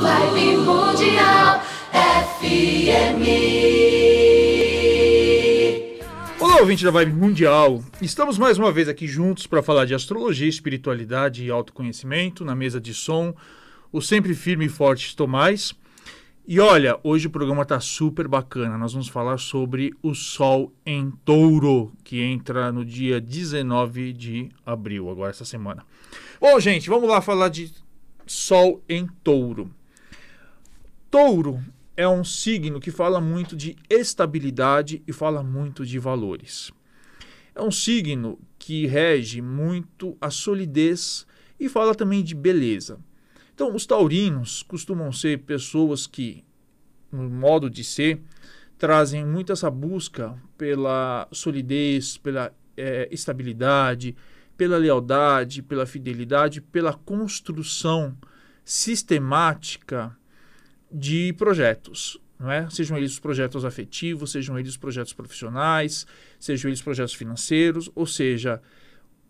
Vibe Mundial FM. Olá, ouvinte da Vibe Mundial. Estamos mais uma vez aqui juntos para falar de astrologia, espiritualidade e autoconhecimento na mesa de som. O sempre firme e forte Tomás. E olha, hoje o programa está super bacana. Nós vamos falar sobre o Sol em Touro, que entra no dia 19 de abril, agora essa semana. Bom, gente, vamos lá falar de Sol em Touro. Touro é um signo que fala muito de estabilidade e fala muito de valores. É um signo que rege muito a solidez e fala também de beleza. Então, os taurinos costumam ser pessoas que, no modo de ser, trazem muito essa busca pela solidez, pela é, estabilidade, pela lealdade, pela fidelidade, pela construção sistemática de projetos. Não é? Sejam eles os projetos afetivos, sejam eles os projetos profissionais, sejam eles projetos financeiros, ou seja,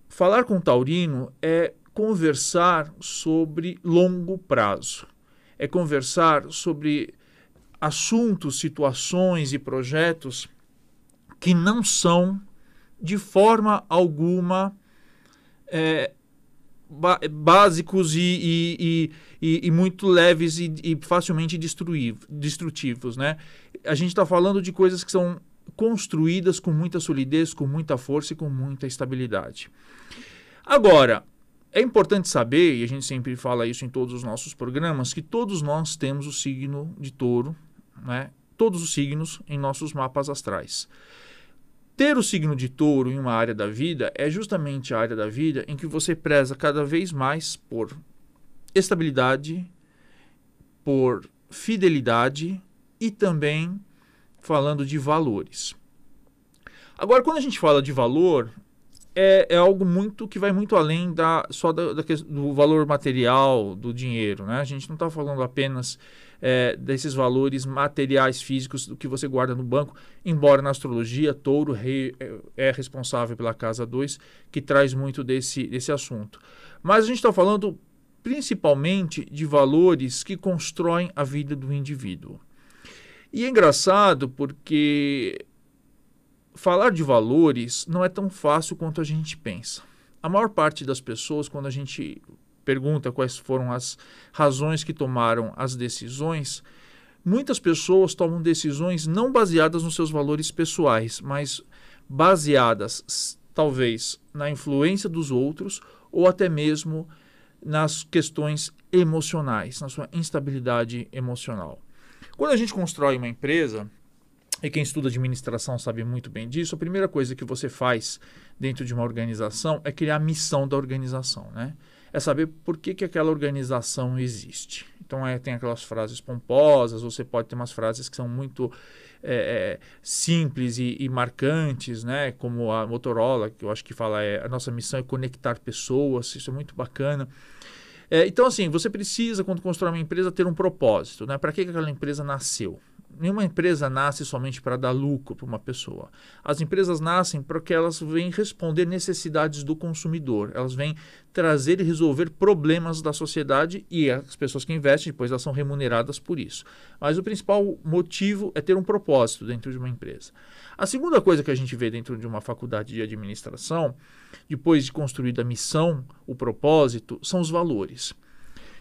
falar com o taurino é conversar sobre longo prazo. É conversar sobre assuntos, situações e projetos que não são de forma alguma é, básicos e, e, e, e, muito leves e, e facilmente destrutivos. Né? A gente está falando de coisas que são construídas com muita solidez, com muita força e com muita estabilidade. Agora, é importante saber, e a gente sempre fala isso em todos os nossos programas, que todos nós temos o signo de touro, né? todos os signos em nossos mapas astrais. Ter o signo de touro em uma área da vida é justamente a área da vida em que você preza cada vez mais por estabilidade, por fidelidade e também falando de valores. Agora, quando a gente fala de valor, é, é algo muito que vai muito além da, só da, da, do valor material, do dinheiro. Né? A gente não está falando apenas é, desses valores materiais, físicos, do que você guarda no banco, embora na astrologia, touro rei, é, é responsável pela casa 2, que traz muito desse, desse assunto. Mas a gente está falando principalmente de valores que constroem a vida do indivíduo. E é engraçado porque falar de valores não é tão fácil quanto a gente pensa. A maior parte das pessoas, quando a gente pergunta quais foram as razões que tomaram as decisões, muitas pessoas tomam decisões não baseadas nos seus valores pessoais, mas baseadas talvez na influência dos outros ou até mesmo nas questões emocionais, na sua instabilidade emocional. Quando a gente constrói uma empresa, e quem estuda administração sabe muito bem disso, a primeira coisa que você faz dentro de uma organização é criar a missão da organização, né? É saber por que, que aquela organização existe. Então, é, tem aquelas frases pomposas, você pode ter umas frases que são muito é, é simples e, e, marcantes, né? Como a Motorola, que eu acho que fala, é, a nossa missão é conectar pessoas, isso é muito bacana. É, então, assim, você precisa, quando constrói uma empresa, ter um propósito. Né? Para que aquela empresa nasceu? nenhuma empresa nasce somente para dar lucro para uma pessoa. As empresas nascem porque elas vêm responder necessidades do consumidor, elas vêm trazer e resolver problemas da sociedade e as pessoas que investem depois elas são remuneradas por isso. Mas o principal motivo é ter um propósito dentro de uma empresa. A segunda coisa que a gente vê dentro de uma faculdade de administração, depois de construída a missão, o propósito, são os valores.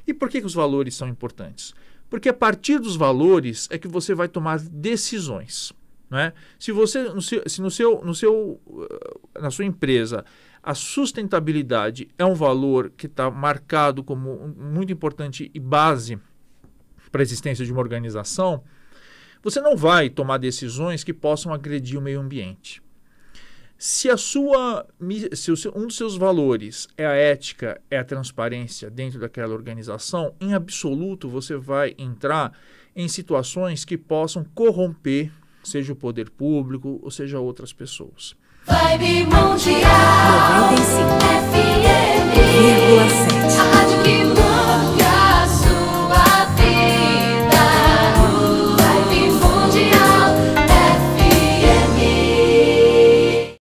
E por que, que os valores são importantes? Porque a partir dos valores é que você vai tomar decisões. Né? Se você, se no seu, no seu, eh, na sua empresa, a sustentabilidade é um valor que está marcado como muito importante e base para a existência de uma organização, você não vai tomar decisões que possam agredir o meio ambiente. Se a sua se um dos seus valores é a ética, é a transparência dentro daquela organização, em absoluto você vai entrar em situações que possam corromper, seja o poder público ou seja outras pessoas. Vibe Mundial, 95 FM,